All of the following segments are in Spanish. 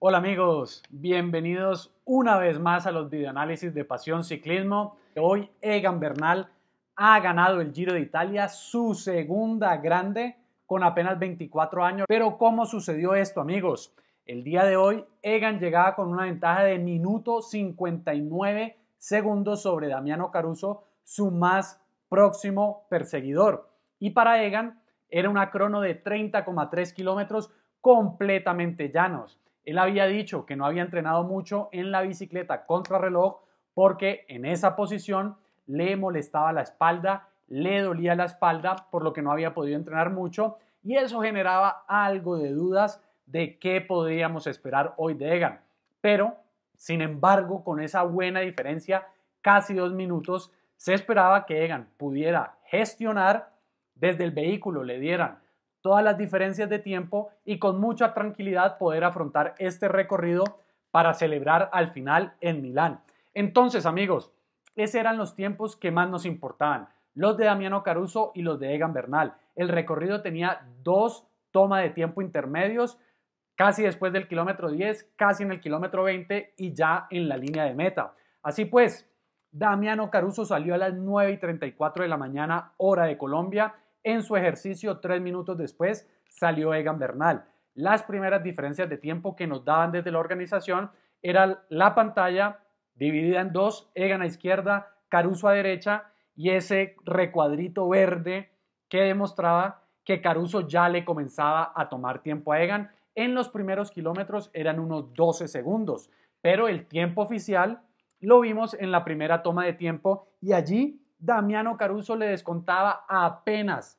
Hola amigos, bienvenidos una vez más a los videoanálisis de Pasión Ciclismo. Hoy Egan Bernal ha ganado el Giro de Italia, su segunda grande, con apenas 24 años. Pero ¿cómo sucedió esto amigos? El día de hoy Egan llegaba con una ventaja de minuto 59 segundos sobre Damiano Caruso, su más próximo perseguidor. Y para Egan era una crono de 30,3 kilómetros completamente llanos. Él había dicho que no había entrenado mucho en la bicicleta contrarreloj porque en esa posición le molestaba la espalda, le dolía la espalda, por lo que no había podido entrenar mucho y eso generaba algo de dudas de qué podríamos esperar hoy de Egan. Pero, sin embargo, con esa buena diferencia, casi dos minutos, se esperaba que Egan pudiera gestionar desde el vehículo, le dieran todas las diferencias de tiempo y con mucha tranquilidad poder afrontar este recorrido para celebrar al final en Milán. Entonces, amigos, esos eran los tiempos que más nos importaban, los de Damiano Caruso y los de Egan Bernal. El recorrido tenía dos tomas de tiempo intermedios, casi después del kilómetro 10, casi en el kilómetro 20 y ya en la línea de meta. Así pues, Damiano Caruso salió a las 9 y 34 de la mañana, hora de Colombia, en su ejercicio tres minutos después salió Egan Bernal. Las primeras diferencias de tiempo que nos daban desde la organización era la pantalla dividida en dos, Egan a izquierda, Caruso a derecha y ese recuadrito verde que demostraba que Caruso ya le comenzaba a tomar tiempo a Egan. En los primeros kilómetros eran unos 12 segundos, pero el tiempo oficial lo vimos en la primera toma de tiempo y allí Damiano Caruso le descontaba apenas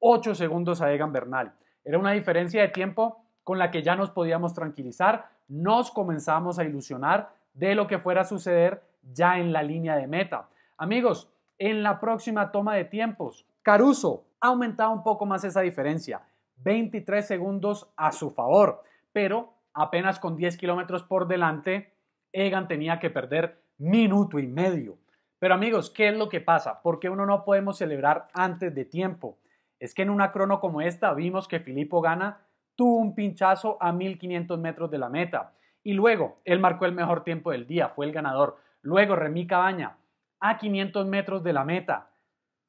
8 segundos a Egan Bernal. Era una diferencia de tiempo con la que ya nos podíamos tranquilizar, nos comenzamos a ilusionar de lo que fuera a suceder ya en la línea de meta. Amigos, en la próxima toma de tiempos, Caruso ha aumentado un poco más esa diferencia, 23 segundos a su favor, pero apenas con 10 kilómetros por delante, Egan tenía que perder minuto y medio. Pero amigos, ¿qué es lo que pasa? ¿Por qué uno no podemos celebrar antes de tiempo? Es que en una crono como esta vimos que Filippo Gana tuvo un pinchazo a 1500 metros de la meta y luego él marcó el mejor tiempo del día, fue el ganador. Luego Remy Cabaña a 500 metros de la meta.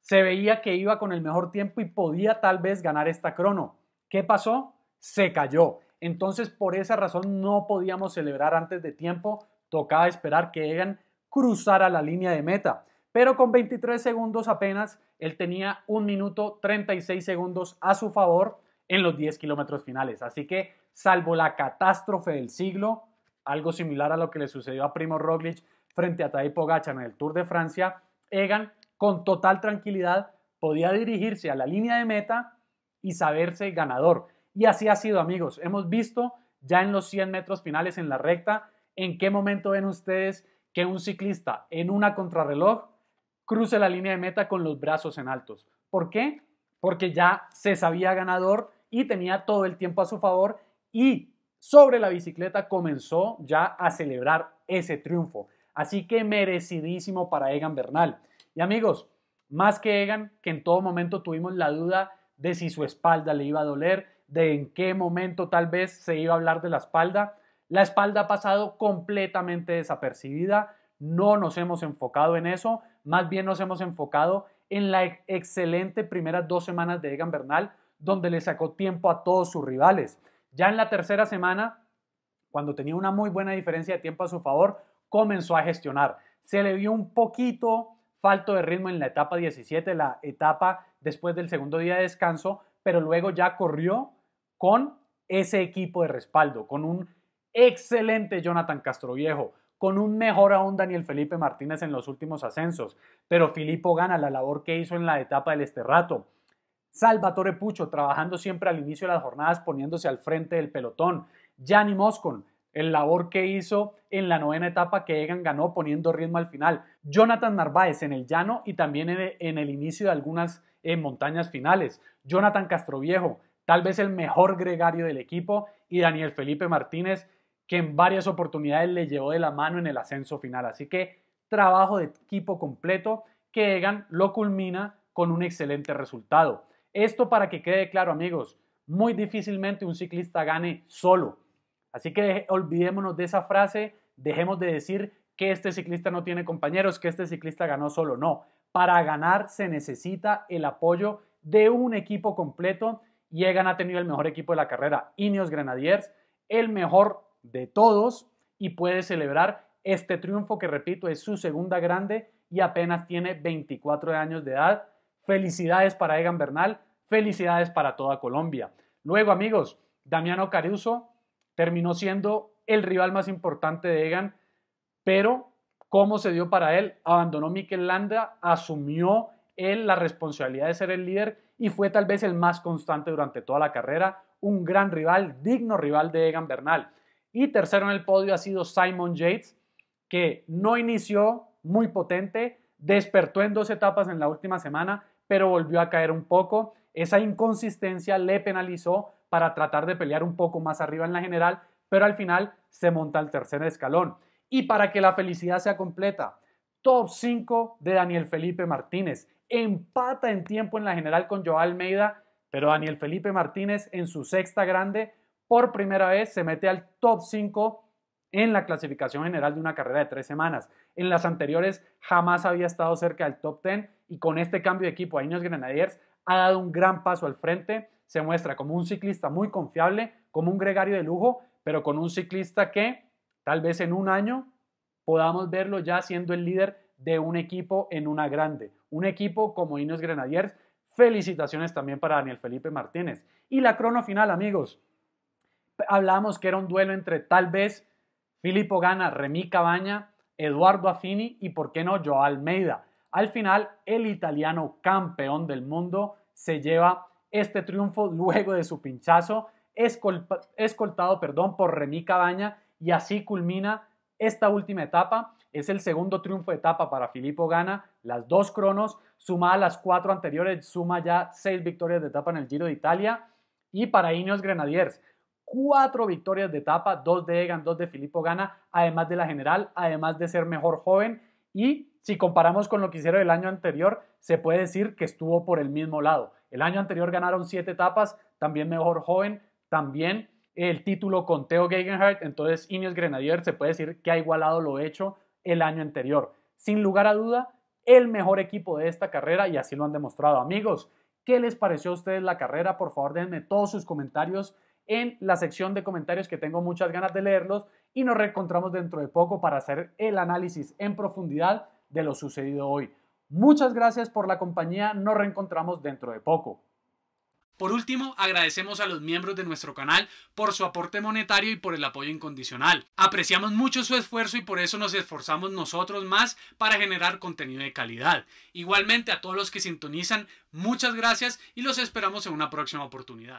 Se veía que iba con el mejor tiempo y podía tal vez ganar esta crono. ¿Qué pasó? Se cayó. Entonces por esa razón no podíamos celebrar antes de tiempo. Tocaba esperar que Egan a la línea de meta. Pero con 23 segundos apenas, él tenía 1 minuto 36 segundos a su favor en los 10 kilómetros finales. Así que, salvo la catástrofe del siglo, algo similar a lo que le sucedió a Primo Roglic frente a Tadej Pogacar en el Tour de Francia, Egan con total tranquilidad podía dirigirse a la línea de meta y saberse ganador. Y así ha sido, amigos. Hemos visto ya en los 100 metros finales en la recta en qué momento ven ustedes que un ciclista en una contrarreloj cruce la línea de meta con los brazos en altos. ¿Por qué? Porque ya se sabía ganador y tenía todo el tiempo a su favor y sobre la bicicleta comenzó ya a celebrar ese triunfo. Así que merecidísimo para Egan Bernal. Y amigos, más que Egan, que en todo momento tuvimos la duda de si su espalda le iba a doler, de en qué momento tal vez se iba a hablar de la espalda, la espalda ha pasado completamente desapercibida, no nos hemos enfocado en eso, más bien nos hemos enfocado en la excelente primera dos semanas de Egan Bernal, donde le sacó tiempo a todos sus rivales. Ya en la tercera semana, cuando tenía una muy buena diferencia de tiempo a su favor, comenzó a gestionar. Se le vio un poquito falto de ritmo en la etapa 17, la etapa después del segundo día de descanso, pero luego ya corrió con ese equipo de respaldo, con un excelente Jonathan Castroviejo, con un mejor aún Daniel Felipe Martínez en los últimos ascensos, pero Filippo gana la labor que hizo en la etapa del Esterrato. Salvatore Pucho trabajando siempre al inicio de las jornadas poniéndose al frente del pelotón. Gianni Moscon, el labor que hizo en la novena etapa que Egan ganó poniendo ritmo al final. Jonathan Narváez en el llano y también en el inicio de algunas eh, montañas finales. Jonathan Castroviejo, tal vez el mejor gregario del equipo y Daniel Felipe Martínez que en varias oportunidades le llevó de la mano en el ascenso final. Así que trabajo de equipo completo que Egan lo culmina con un excelente resultado. Esto para que quede claro amigos, muy difícilmente un ciclista gane solo. Así que olvidémonos de esa frase, dejemos de decir que este ciclista no tiene compañeros, que este ciclista ganó solo. No, para ganar se necesita el apoyo de un equipo completo y Egan ha tenido el mejor equipo de la carrera, Ineos Grenadiers, el mejor de todos y puede celebrar este triunfo que, repito, es su segunda grande y apenas tiene 24 años de edad. Felicidades para Egan Bernal, felicidades para toda Colombia. Luego, amigos, Damiano Caruso terminó siendo el rival más importante de Egan, pero ¿cómo se dio para él? Abandonó Mikel Landa, asumió él la responsabilidad de ser el líder y fue tal vez el más constante durante toda la carrera, un gran rival, digno rival de Egan Bernal. Y tercero en el podio ha sido Simon Yates, que no inició muy potente, despertó en dos etapas en la última semana, pero volvió a caer un poco. Esa inconsistencia le penalizó para tratar de pelear un poco más arriba en la general, pero al final se monta al tercer escalón. Y para que la felicidad sea completa, top 5 de Daniel Felipe Martínez. Empata en tiempo en la general con Joao Almeida, pero Daniel Felipe Martínez en su sexta grande por primera vez se mete al top 5 en la clasificación general de una carrera de tres semanas. En las anteriores jamás había estado cerca del top 10 y con este cambio de equipo, a Ineos Grenadiers ha dado un gran paso al frente, se muestra como un ciclista muy confiable, como un gregario de lujo, pero con un ciclista que tal vez en un año podamos verlo ya siendo el líder de un equipo en una grande, un equipo como Ineos Grenadiers. Felicitaciones también para Daniel Felipe Martínez. Y la crono final, amigos hablamos que era un duelo entre tal vez Filippo Gana, Remi Cabaña, Eduardo Affini y por qué no Joao Almeida. Al final, el italiano campeón del mundo se lleva este triunfo luego de su pinchazo, escoltado perdón, por Remi Cabaña y así culmina esta última etapa. Es el segundo triunfo de etapa para Filippo Gana, las dos cronos, suma a las cuatro anteriores, suma ya seis victorias de etapa en el Giro de Italia. Y para Ineos Grenadiers, cuatro victorias de etapa, dos de Egan, dos de Filippo Gana, además de la general, además de ser mejor joven. Y si comparamos con lo que hicieron el año anterior, se puede decir que estuvo por el mismo lado. El año anterior ganaron siete etapas, también mejor joven, también el título con Theo Gegenhardt. Entonces, Ineos Grenadier se puede decir que ha igualado lo hecho el año anterior. Sin lugar a duda, el mejor equipo de esta carrera y así lo han demostrado. Amigos, ¿qué les pareció a ustedes la carrera? Por favor, denme todos sus comentarios en la sección de comentarios que tengo muchas ganas de leerlos y nos reencontramos dentro de poco para hacer el análisis en profundidad de lo sucedido hoy. Muchas gracias por la compañía, nos reencontramos dentro de poco. Por último, agradecemos a los miembros de nuestro canal por su aporte monetario y por el apoyo incondicional. Apreciamos mucho su esfuerzo y por eso nos esforzamos nosotros más para generar contenido de calidad. Igualmente a todos los que sintonizan, muchas gracias y los esperamos en una próxima oportunidad.